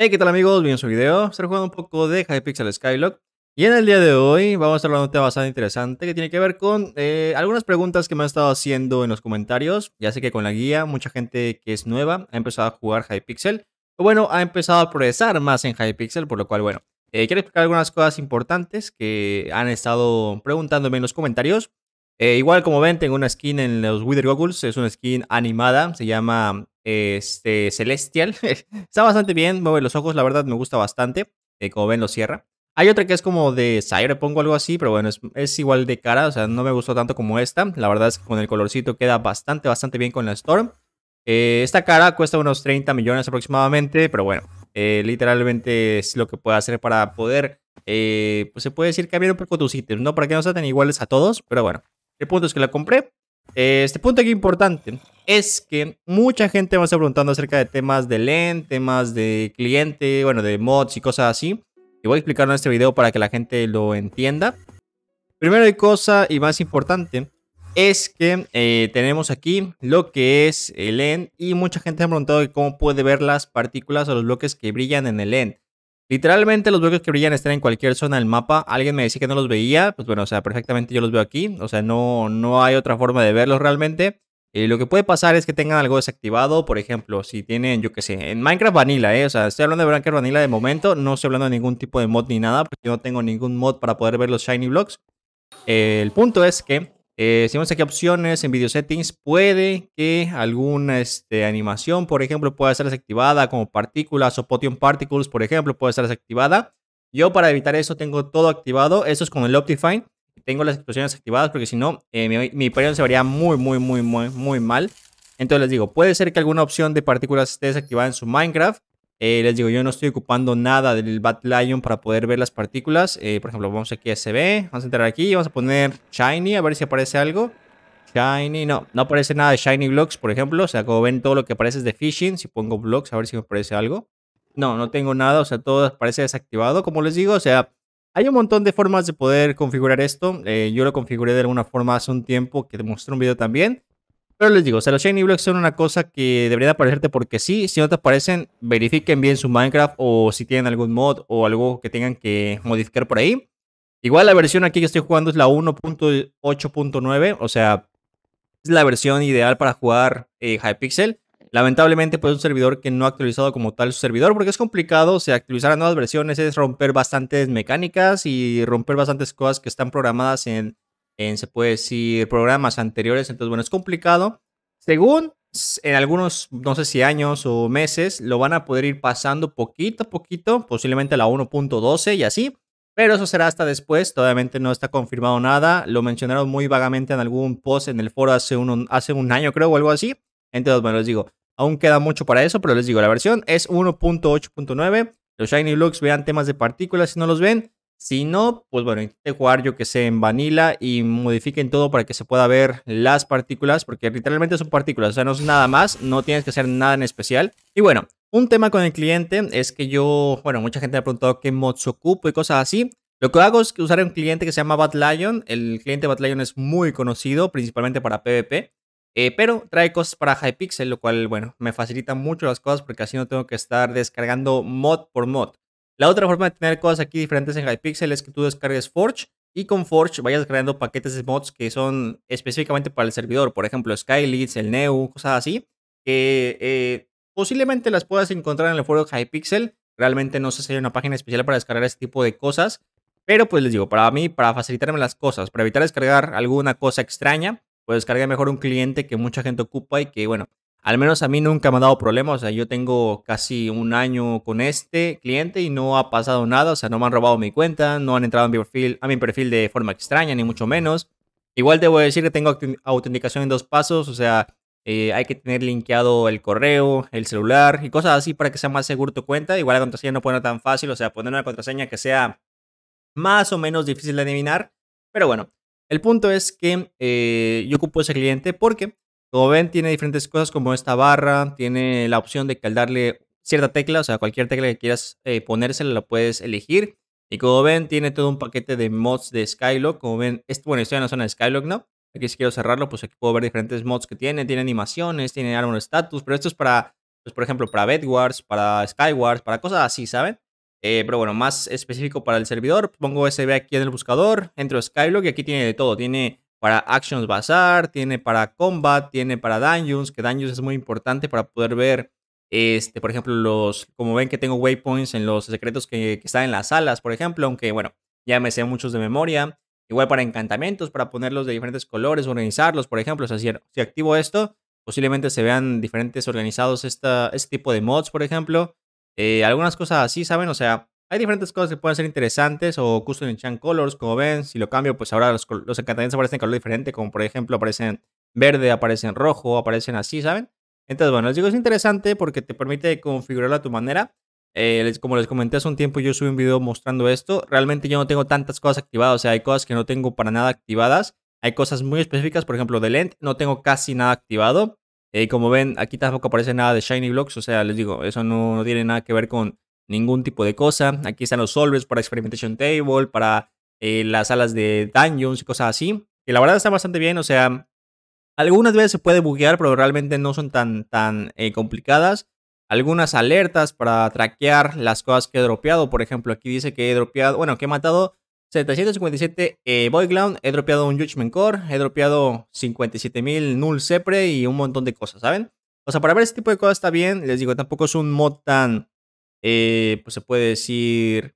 Hey, ¿qué tal amigos? Bienvenidos a un video. Estar jugando un poco de Hypixel Skylock. Y en el día de hoy vamos a estar hablando de un tema bastante interesante que tiene que ver con eh, algunas preguntas que me han estado haciendo en los comentarios. Ya sé que con la guía mucha gente que es nueva ha empezado a jugar Hypixel. O bueno, ha empezado a progresar más en Hypixel, por lo cual, bueno, eh, quiero explicar algunas cosas importantes que han estado preguntándome en los comentarios. Eh, igual como ven, tengo una skin en los Wither Goggles, es una skin animada, se llama este, Celestial. está bastante bien, mueve los ojos, la verdad me gusta bastante. Eh, como ven, lo cierra. Hay otra que es como de Cyberpunk pongo algo así, pero bueno, es, igual de cara, o sea, no me gustó tanto como esta. La verdad es que con el colorcito queda bastante, bastante bien con la Storm. Eh, esta cara cuesta unos 30 millones aproximadamente, pero bueno, eh, literalmente es lo que puede hacer para poder, pues se puede decir, cambiar un poco tus ítems, ¿no? Para que no sean tan iguales a todos, pero bueno. El punto es que la compré, este punto aquí importante es que mucha gente me está preguntando acerca de temas de LEN, temas de cliente, bueno, de mods y cosas así. Y voy a explicarlo en este video para que la gente lo entienda. Primera cosa y más importante es que eh, tenemos aquí lo que es el LEN y mucha gente me ha preguntado cómo puede ver las partículas o los bloques que brillan en el LEN Literalmente los bloques que brillan están en cualquier zona del mapa. Alguien me decía que no los veía. Pues bueno, o sea, perfectamente yo los veo aquí. O sea, no, no hay otra forma de verlos realmente. Eh, lo que puede pasar es que tengan algo desactivado. Por ejemplo, si tienen, yo qué sé, en Minecraft Vanilla, ¿eh? O sea, estoy hablando de Minecraft Vanilla de momento. No estoy hablando de ningún tipo de mod ni nada. Porque yo no tengo ningún mod para poder ver los Shiny Blocks. Eh, el punto es que eh, si vemos aquí opciones, en video settings, puede que alguna este, animación, por ejemplo, pueda ser desactivada como partículas o potion particles, por ejemplo, puede ser desactivada. Yo para evitar eso tengo todo activado. Eso es con el Optifine. Tengo las explosiones activadas porque si no, eh, mi, mi se vería muy, muy, muy, muy, muy mal. Entonces les digo, puede ser que alguna opción de partículas esté desactivada en su Minecraft. Eh, les digo, yo no estoy ocupando nada del Lion para poder ver las partículas. Eh, por ejemplo, vamos aquí a SB, vamos a entrar aquí, y vamos a poner Shiny, a ver si aparece algo. Shiny, no, no aparece nada de Shiny Blocks, por ejemplo. O sea, como ven, todo lo que aparece es de Fishing. Si pongo Blocks, a ver si me aparece algo. No, no tengo nada, o sea, todo parece desactivado, como les digo. O sea, hay un montón de formas de poder configurar esto. Eh, yo lo configuré de alguna forma hace un tiempo que te un video también. Pero les digo, o sea, los Shiny Blocks son una cosa que debería aparecerte porque sí. Si no te aparecen, verifiquen bien su Minecraft o si tienen algún mod o algo que tengan que modificar por ahí. Igual la versión aquí que estoy jugando es la 1.8.9, o sea, es la versión ideal para jugar eh, Hypixel. Lamentablemente, pues es un servidor que no ha actualizado como tal su servidor porque es complicado. O sea, actualizar a nuevas versiones es romper bastantes mecánicas y romper bastantes cosas que están programadas en se puede decir, programas anteriores. Entonces, bueno, es complicado. Según en algunos, no sé si años o meses, lo van a poder ir pasando poquito a poquito, posiblemente a la 1.12 y así. Pero eso será hasta después, todavía no está confirmado nada. Lo mencionaron muy vagamente en algún post en el foro hace un, hace un año, creo, o algo así. Entonces, bueno, les digo, aún queda mucho para eso, pero les digo, la versión es 1.8.9. Los Shiny looks vean temas de partículas si no los ven. Si no, pues bueno, intenten jugar yo que sé en vanilla y modifiquen todo para que se pueda ver las partículas, porque literalmente son partículas, o sea, no es nada más, no tienes que hacer nada en especial. Y bueno, un tema con el cliente es que yo, bueno, mucha gente me ha preguntado qué mods ocupo y cosas así. Lo que hago es usar un cliente que se llama Batlion. El cliente Batlion es muy conocido, principalmente para PvP. Eh, pero trae cosas para Hypixel, lo cual, bueno, me facilita mucho las cosas porque así no tengo que estar descargando mod por mod. La otra forma de tener cosas aquí diferentes en Hypixel es que tú descargues Forge y con Forge vayas creando paquetes de mods que son específicamente para el servidor. Por ejemplo, SkyLeads, el Neu, cosas así, que eh, posiblemente las puedas encontrar en el foro de Hypixel. Realmente no sé si hay una página especial para descargar este tipo de cosas. Pero pues les digo, para mí, para facilitarme las cosas, para evitar descargar alguna cosa extraña, pues descargué mejor un cliente que mucha gente ocupa y que, bueno, al menos a mí nunca me ha dado problemas. O sea, yo tengo casi un año con este cliente y no ha pasado nada. O sea, no me han robado mi cuenta, no han entrado a mi perfil, a mi perfil de forma extraña, ni mucho menos. Igual debo decir que tengo autenticación en dos pasos. O sea, eh, hay que tener linkeado el correo, el celular y cosas así para que sea más seguro tu cuenta. Igual la contraseña no ser tan fácil. O sea, poner una contraseña que sea más o menos difícil de adivinar. Pero bueno, el punto es que eh, yo ocupo ese cliente porque como ven, tiene diferentes cosas como esta barra, tiene la opción de que darle cierta tecla, o sea, cualquier tecla que quieras eh, ponérsela la puedes elegir. Y como ven, tiene todo un paquete de mods de Skylock. Como ven, bueno, estoy en la zona de Skylock, ¿no? Aquí si quiero cerrarlo, pues aquí puedo ver diferentes mods que tiene. Tiene animaciones, tiene árbol status, pero esto es para, pues por ejemplo, para Bedwars, para Skywars, para cosas así, ¿saben? Eh, pero bueno, más específico para el servidor. Pongo SB aquí en el buscador, entro a Skylock y aquí tiene de todo. Tiene para Actions Bazaar, tiene para Combat, tiene para Dungeons, que Dungeons es muy importante para poder ver, este, por ejemplo, los, como ven que tengo waypoints en los secretos que, están en las salas, por ejemplo, aunque bueno, ya me sé muchos de memoria. Igual para encantamientos, para ponerlos de diferentes colores, organizarlos, por ejemplo. O sea, si, activo esto, posiblemente se vean diferentes organizados esta, este tipo de mods, por ejemplo. Eh, algunas cosas así, ¿saben? O sea, hay diferentes cosas que pueden ser interesantes o custom enchant colors, como ven, si lo cambio, pues ahora los, encantamientos aparecen en color diferente, como por ejemplo aparecen verde, aparecen rojo, aparecen así, ¿saben? Entonces, bueno, les digo, es interesante porque te permite configurarlo a tu manera. Eh, como les comenté hace un tiempo, yo subí un video mostrando esto. Realmente yo no tengo tantas cosas activadas, o sea, hay cosas que no tengo para nada activadas. Hay cosas muy específicas, por ejemplo, de Lent, no tengo casi nada activado. Eh, y como ven, aquí tampoco aparece nada de Shiny Blocks, o sea, les digo, eso no tiene nada que ver con ningún tipo de cosa. Aquí están los solvers para Experimentation Table, para eh, las salas de dungeons y cosas así. Que la verdad está bastante bien, o sea, algunas veces se puede buguear, pero realmente no son tan, tan eh, complicadas. Algunas alertas para traquear las cosas que he dropeado. Por ejemplo, aquí dice que he dropeado, bueno, que he matado 757 eh, he dropeado un Judgment Core, he dropeado 57.000 Null Sepre y un montón de cosas, ¿saben? O sea, para ver este tipo de cosas está bien. Les digo, tampoco es un mod tan, eh, pues se puede decir,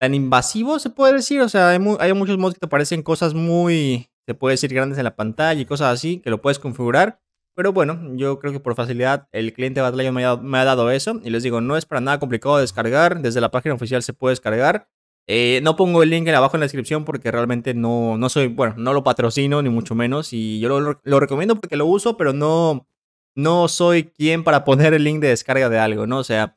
tan invasivo, se puede decir. O sea, hay, muchos mods que te parecen cosas muy, se puede decir, grandes en la pantalla y cosas así, que lo puedes configurar. Pero bueno, yo creo que por facilidad el cliente de me me ha dado eso. Y les digo, no es para nada complicado descargar. Desde la página oficial se puede descargar. Eh, no pongo el link abajo en la descripción porque realmente no, no soy, bueno, no lo patrocino ni mucho menos. Y yo lo, lo, recomiendo porque lo uso, pero no, no soy quien para poner el link de descarga de algo, ¿no? O sea,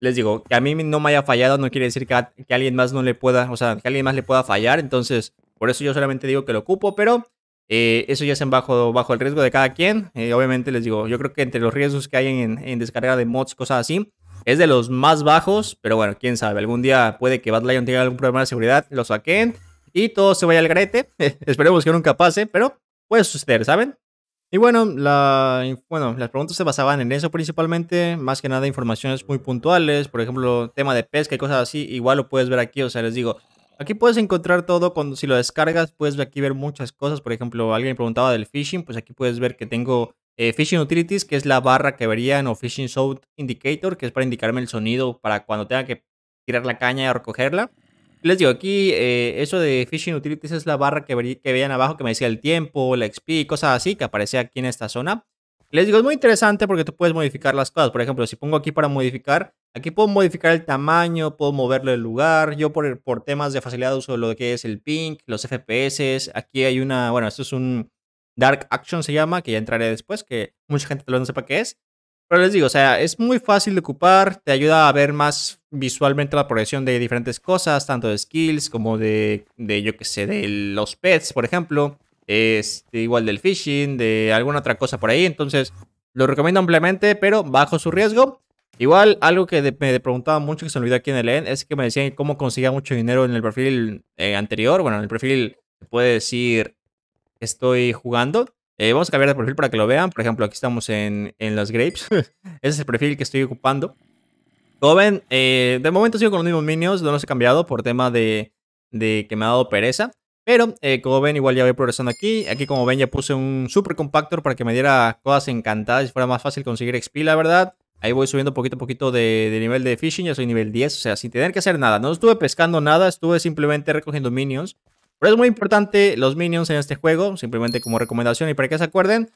les digo, que a mí no me haya fallado no quiere decir que alguien más no le pueda, o sea, que alguien más le pueda fallar. Entonces, por eso yo solamente digo que lo ocupo, pero eh, eso ya es en bajo, bajo el riesgo de cada quien. Eh, obviamente les digo, yo creo que entre los riesgos que hay en, descarga de mods, cosas así, es de los más bajos, pero bueno, quién sabe, algún día puede que Badlion tenga algún problema de seguridad, lo saquen y todo se vaya al garete. Esperemos que nunca pase, pero puede suceder, ¿saben? Y bueno, la, bueno, las preguntas se basaban en eso principalmente, más que nada informaciones muy puntuales, por ejemplo, tema de pesca y cosas así, igual lo puedes ver aquí, o sea, les digo, aquí puedes encontrar todo, cuando, si lo descargas puedes aquí ver muchas cosas, por ejemplo, alguien preguntaba del phishing, pues aquí puedes ver que tengo eh, phishing utilities, que es la barra que verían, o phishing sound indicator, que es para indicarme el sonido para cuando tenga que tirar la caña o recogerla. Les digo, aquí eh, eso de Fishing Utilities es la barra que, veían abajo que me decía el tiempo, la XP, cosas así que aparecía aquí en esta zona. Les digo, es muy interesante porque tú puedes modificar las cosas. Por ejemplo, si pongo aquí para modificar, aquí puedo modificar el tamaño, puedo moverlo el lugar. Yo por, por temas de facilidad uso lo que es el pink, los FPS. Aquí hay una, bueno, esto es un Dark Action se llama, que ya entraré después, que mucha gente tal no sepa qué es. Pero les digo, o sea, es muy fácil de ocupar, te ayuda a ver más visualmente la progresión de diferentes cosas, tanto de skills como de, de yo que sé, de los pets, por ejemplo, este, igual del fishing, de alguna otra cosa por ahí. Entonces, lo recomiendo ampliamente, pero bajo su riesgo. Igual, algo que me preguntaba mucho, que se me olvidó aquí en el end, es que me decían cómo conseguía mucho dinero en el perfil eh, anterior. Bueno, en el perfil puede decir estoy jugando. Eh, vamos a cambiar de perfil para que lo vean. Por ejemplo, aquí estamos en, en las grapes. Ese es el perfil que estoy ocupando. Como ven, eh, de momento sigo con los mismos minions. No los he cambiado por tema de, de que me ha dado pereza. Pero eh, como ven, igual ya voy progresando aquí. Aquí como ven ya puse un super compactor para que me diera cosas encantadas y fuera más fácil conseguir XP, la verdad. Ahí voy subiendo poquito a poquito de, de, nivel de fishing, ya soy nivel 10, o sea, sin tener que hacer nada. No estuve pescando nada, estuve simplemente recogiendo minions pero es muy importante los minions en este juego, simplemente como recomendación y para que se acuerden.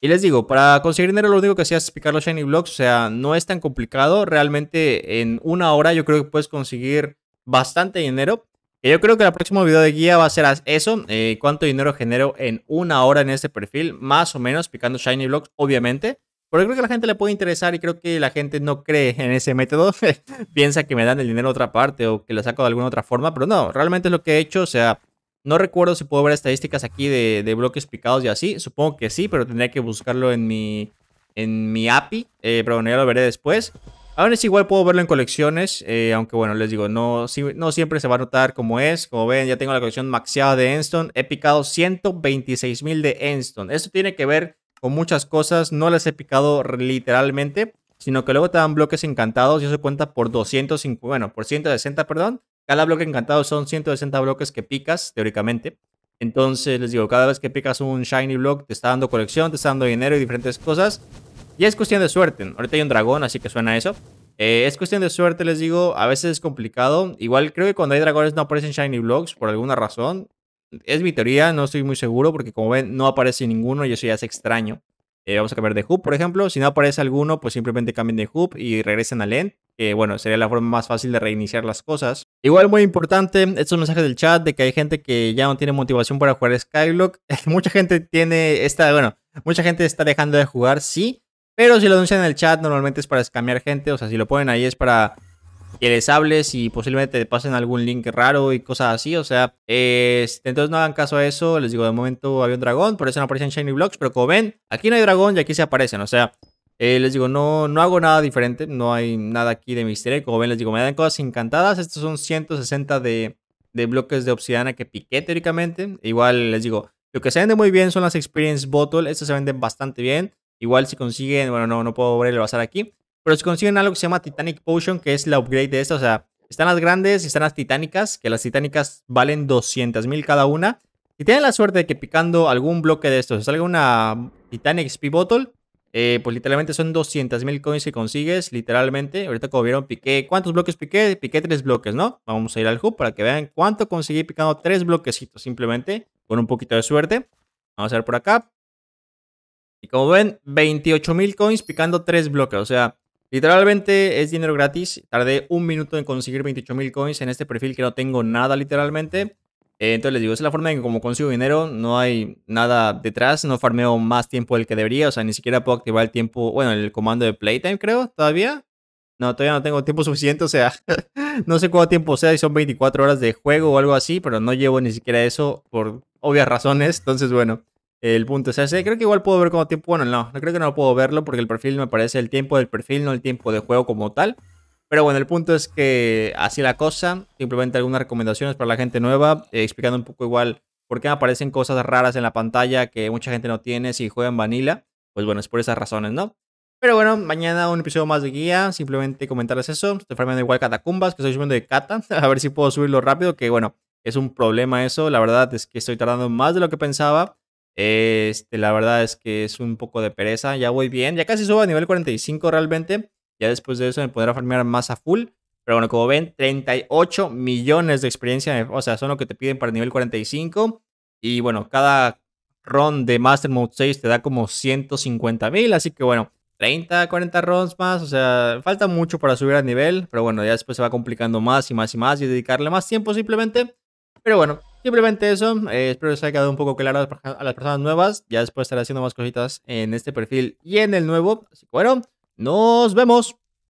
Y les digo, para conseguir dinero lo único que hacía es picar los shiny blocks, o sea, no es tan complicado. Realmente en una hora yo creo que puedes conseguir bastante dinero. Y yo creo que el próximo video de guía va a ser eso, eh, cuánto dinero genero en una hora en este perfil, más o menos picando shiny blocks, obviamente. Porque creo que a la gente le puede interesar y creo que la gente no cree en ese método. Piensa que me dan el dinero de otra parte o que lo saco de alguna otra forma, pero no, realmente es lo que he hecho, o sea... No recuerdo si puedo ver estadísticas aquí de, bloques picados y así. Supongo que sí, pero tendría que buscarlo en mi, en mi API. Eh, pero bueno, ya lo veré después. Aún es igual puedo verlo en colecciones, eh, aunque bueno, les digo, no, no siempre se va a notar como es. Como ven, ya tengo la colección maxiada de Enston. He picado 126,000 de Enston. Esto tiene que ver con muchas cosas. No las he picado literalmente, sino que luego te dan bloques encantados y eso cuenta por 250, bueno, por 160, perdón. Cada bloque encantado son 160 bloques que picas, teóricamente. Entonces, les digo, cada vez que picas un shiny block, te está dando colección, te está dando dinero y diferentes cosas. Y es cuestión de suerte. Ahorita hay un dragón, así que suena eso. Eh, es cuestión de suerte, les digo. A veces es complicado. Igual creo que cuando hay dragones no aparecen shiny blocks por alguna razón. Es mi teoría, no estoy muy seguro porque como ven no aparece ninguno y eso ya es extraño. Eh, vamos a cambiar de hoop, por ejemplo. Si no aparece alguno, pues simplemente cambien de hoop y regresen al end que bueno, sería la forma más fácil de reiniciar las cosas. Igual muy importante, estos mensajes del chat de que hay gente que ya no tiene motivación para jugar Skyblock. mucha gente tiene esta, bueno, mucha gente está dejando de jugar, sí, pero si lo anuncian en el chat normalmente es para escamear gente, o sea, si lo ponen ahí es para que les hables y posiblemente te pasen algún link raro y cosas así, o sea, este, entonces no hagan caso a eso, les digo, de momento había un dragón, por eso no aparecen Shiny Blocks, pero como ven, aquí no hay dragón y aquí se aparecen, o sea, eh, les digo, no, no hago nada diferente, no hay nada aquí de misterio. Como ven, les digo, me dan cosas encantadas. Estos son 160 de, de bloques de obsidiana que piqué teóricamente. Igual les digo, lo que se vende muy bien son las Experience Bottle. Estas se venden bastante bien. Igual si consiguen, bueno, no, no puedo volver a pasar aquí. Pero si consiguen algo que se llama Titanic Potion, que es la upgrade de esta, o sea, están las grandes y están las titánicas, que las titánicas valen 200.000 cada una. Si tienen la suerte de que picando algún bloque de estos salga una Titanic XP Bottle, eh, pues literalmente son 200.000 coins que consigues, literalmente. Ahorita como vieron, piqué, ¿cuántos bloques piqué? Piqué tres bloques, ¿no? Vamos a ir al hub para que vean cuánto conseguí picando tres bloquecitos, simplemente, con un poquito de suerte. Vamos a ver por acá. Y como ven, 28.000 coins picando tres bloques, o sea, literalmente es dinero gratis. Tardé un minuto en conseguir 28,000 coins en este perfil que no tengo nada, literalmente. Eh, entonces les digo, es la forma en que como consigo dinero, no hay nada detrás, no farmeo más tiempo del que debería, o sea, ni siquiera puedo activar el tiempo, bueno, el comando de playtime creo, todavía. No, todavía no tengo tiempo suficiente, o sea, no sé cuánto tiempo sea, si son 24 horas de juego o algo así, pero no llevo ni siquiera eso por obvias razones, entonces bueno. El punto es ese. Creo que igual puedo ver cuánto tiempo. Bueno, no, no creo que no puedo verlo porque el perfil me parece el tiempo del perfil, no el tiempo de juego como tal. Pero bueno, el punto es que así la cosa, simplemente algunas recomendaciones para la gente nueva, eh, explicando un poco igual por qué aparecen cosas raras en la pantalla que mucha gente no tiene si juegan en Vanilla. Pues bueno, es por esas razones, ¿no? Pero bueno, mañana un episodio más de guía, simplemente comentarles eso. Estoy farmeando igual catacumbas, que estoy subiendo de cata, a ver si puedo subirlo rápido, que bueno, es un problema eso. La verdad es que estoy tardando más de lo que pensaba. Este, la verdad es que es un poco de pereza. Ya voy bien. Ya casi subo a nivel 45 realmente después de eso me podrá farmear más a full. Pero bueno, como ven, 38 millones de experiencia. O sea, son lo que te piden para nivel 45. Y bueno, cada ron de Master Mode 6 te da como 150 mil. Así que bueno, 30, 40 runs más. O sea, falta mucho para subir al nivel. Pero bueno, ya después se va complicando más y más y más. Y dedicarle más tiempo simplemente. Pero bueno, simplemente eso. Eh, espero que les haya quedado un poco claro a las personas nuevas. Ya después estaré haciendo más cositas en este perfil y en el nuevo. Así que bueno. Nos vemos.